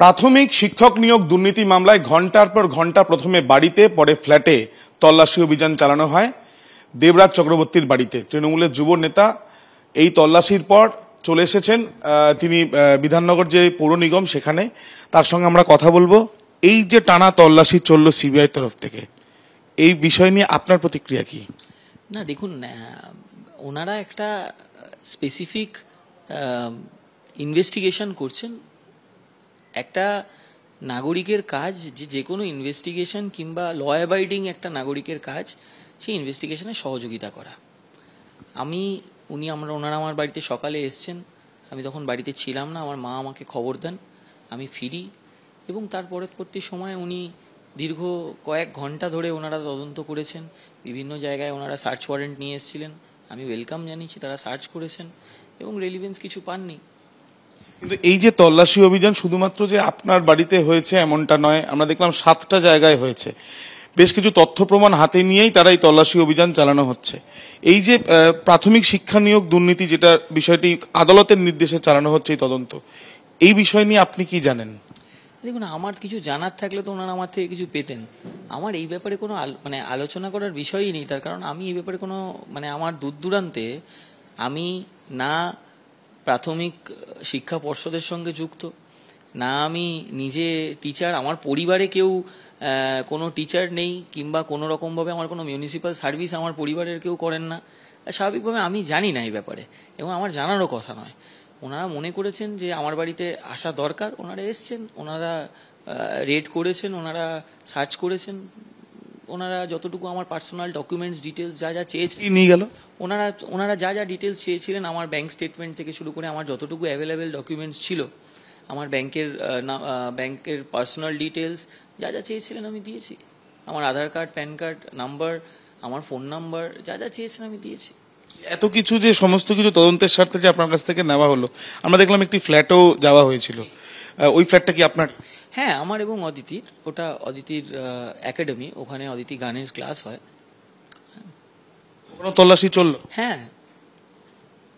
প্রাথমিক শিক্ষক নিয়োগ দুর্নীতি মামলায় ঘন্টার পর ঘন্টা প্রথমে বাড়িতে পরে ফ্ল্যাটে তল্লাশি অভিযান চালানো হয় দেবরাজ চক্রবর্তীর বাড়িতে তৃণমূলের যুব নেতা এই তল্লাশির পর চলে এসেছেন তিনি বিধাননগর যে পৌর নিগম সেখানে তার সঙ্গে আমরা কথা বলবো এই যে টানা তল্লাশি চলল সিবিআই তরফ থেকে এই বিষয় নিয়ে আপনার প্রতিক্রিয়া কি না দেখুন ওনারা একটা স্পেসিফিক ইনভেস্টিগেশন করছেন একটা নাগরিকের কাজ যে যে কোনো ইনভেস্টিগেশন কিংবা ল অ্যাবাইডিং একটা নাগরিকের কাজ সেই ইনভেস্টিগেশনে সহযোগিতা করা আমি উনি আমরা ওনারা আমার বাড়িতে সকালে এসছেন আমি তখন বাড়িতে ছিলাম না আমার মা আমাকে খবর দেন আমি ফিরি এবং তার পরবর্তী সময় উনি দীর্ঘ কয়েক ঘন্টা ধরে ওনারা তদন্ত করেছেন বিভিন্ন জায়গায় ওনারা সার্চ ওয়ারেন্ট নিয়ে এসেছিলেন আমি ওয়েলকাম জানিয়েছি তারা সার্চ করেছেন এবং রেলিভেন্স কিছু পাননি কিন্তু এই যে তল্লাশি অভিযান শুধুমাত্র যে আপনার বাড়িতে হয়েছে এমনটা নয় আমরা দেখলাম সাতটা জায়গায় হয়েছে বেশ কিছু তথ্য প্রমাণ হাতে নিয়েই তারা এই তল্লাশি অভিযান চালানো হচ্ছে এই যে প্রাথমিক শিক্ষা নিয়োগ দুর্নীতি যেটা বিষয়টি আদালতের নির্দেশে চালানো হচ্ছে এই তদন্ত এই বিষয় নিয়ে আপনি কি জানেন দেখুন আমার কিছু জানার থাকলে তো ওনারা আমার থেকে কিছু পেতেন আমার এই ব্যাপারে কোনো মানে আলোচনা করার বিষয়ই নেই তার কারণ আমি এই ব্যাপারে কোনো মানে আমার দূর দূরান্তে আমি না প্রাথমিক শিক্ষা পর্ষদের সঙ্গে যুক্ত না আমি নিজে টিচার আমার পরিবারে কেউ কোনো টিচার নেই কিংবা কোনো রকমভাবে আমার কোনো মিউনিসিপ্যাল সার্ভিস আমার পরিবারের কেউ করেন না স্বাভাবিকভাবে আমি জানি না এই ব্যাপারে এবং আমার জানারও কথা নয় ওনারা মনে করেছেন যে আমার বাড়িতে আসা দরকার ওনারা এসছেন ওনারা রেড করেছেন ওনারা সার্চ করেছেন ওনারা যতটুকু আমার পার্সোনাল ডকুমেন্টস ডিটেলস যা যা চেয়েছিলেন নিয়ে গেল ওনারা ওনারা যা যা ডিটেলস চেয়েছিলেন আমার ব্যাংক স্টেটমেন্ট থেকে শুরু করে আমার যতটুকু অ্যাভেলেবেল ডকুমেন্টস ছিল আমার ব্যাংকের ব্যাংকের পার্সোনাল ডিটেলস যা যা চেয়েছিলেন আমি দিয়েছি আমার Aadhaar card PAN card number আমার ফোন নাম্বার যা যা চেয়েছেন আমি দিয়েছি এত কিছু যে সমস্ত কিছু তদন্তের স্বার্থে যে আপনার কাছ থেকে নেওয়া হলো আমরা দেখলাম একটি ফ্ল্যাটও যাওয়া হয়েছিল ওই ফ্ল্যাটটা কি আপনার হ্যাঁ আমার এবং অদিতির ওটা অদিতির একাডেমি ওখানে অদিতি গানের ক্লাস হয় কোনো তল্লাশি চললো হ্যাঁ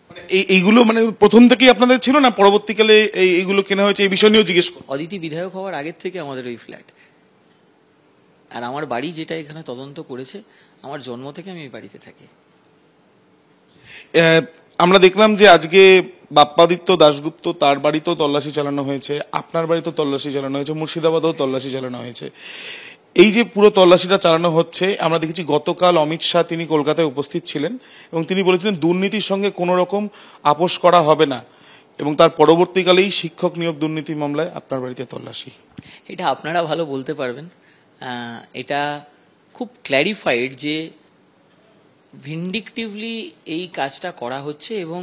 মানে এই এইগুলো মানে প্রথম থেকেই আপনাদের ছিল না পরবর্তীকালে এই এইগুলো কেনা হয়েছে এই বিষয় নিয়েও জিজ্ঞেস করুন অদিতি বিধায়ক হওয়ার আগের থেকে আমাদের ওই ফ্ল্যাট আর আমার বাড়ি যেটা এখানে তদন্ত করেছে আমার জন্ম থেকে আমি বাড়িতে থাকি আমরা দেখলাম যে আজকে বাপ্পাদিত্য দাশগুপ্ত তার বাড়িতেও তল্লাশি চালানো হয়েছে আপনার বাড়িতেও তল্লাশি চালানো হয়েছে মুর্শিদাবাদেও তল্লাশি চালানো হয়েছে এই যে পুরো তল্লাশিটা চালানো হচ্ছে আমরা দেখেছি গতকাল অমিত শাহ তিনি কলকাতায় উপস্থিত ছিলেন এবং তিনি বলেছিলেন দুর্নীতির সঙ্গে কোনো রকম আপোষ করা হবে না এবং তার পরবর্তীকালেই শিক্ষক নিয়োগ দুর্নীতি মামলায় আপনার বাড়িতে তল্লাশি এটা আপনারা ভালো বলতে পারবেন এটা খুব ক্ল্যারিফাইড যে ভিন্ডিকটিভলি এই কাজটা করা হচ্ছে এবং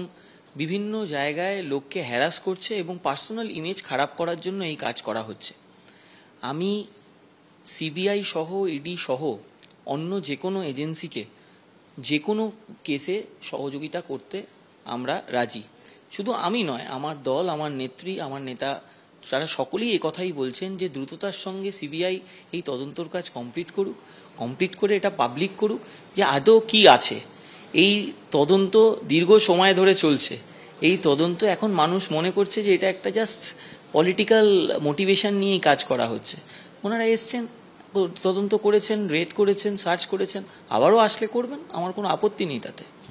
বিভিন্ন জায়গায় লোককে হ্যারাস করছে এবং পার্সোনাল ইমেজ খারাপ করার জন্য এই কাজ করা হচ্ছে আমি সিবিআই সহ ইডি e সহ অন্য যে কোনো এজেন্সিকে যে কোনো কেসে সহযোগিতা করতে আমরা রাজি শুধু আমি নয় আমার দল আমার নেত্রী আমার নেতা তারা সকলেই কথাই বলছেন যে দ্রুততার সঙ্গে সিবিআই এই তদন্তর কাজ কমপ্লিট করুক কমপ্লিট করে এটা পাবলিক করুক যে আদৌ কি আছে এই তদন্ত দীর্ঘ সময় ধরে চলছে এই তদন্ত এখন মানুষ মনে করছে যে এটা একটা জাস্ট পলিটিক্যাল মোটিভেশন নিয়েই কাজ করা হচ্ছে ওনারা এসছেন তদন্ত করেছেন রেড করেছেন সার্চ করেছেন আবারও আসলে করবেন আমার কোনো আপত্তি নেই তাতে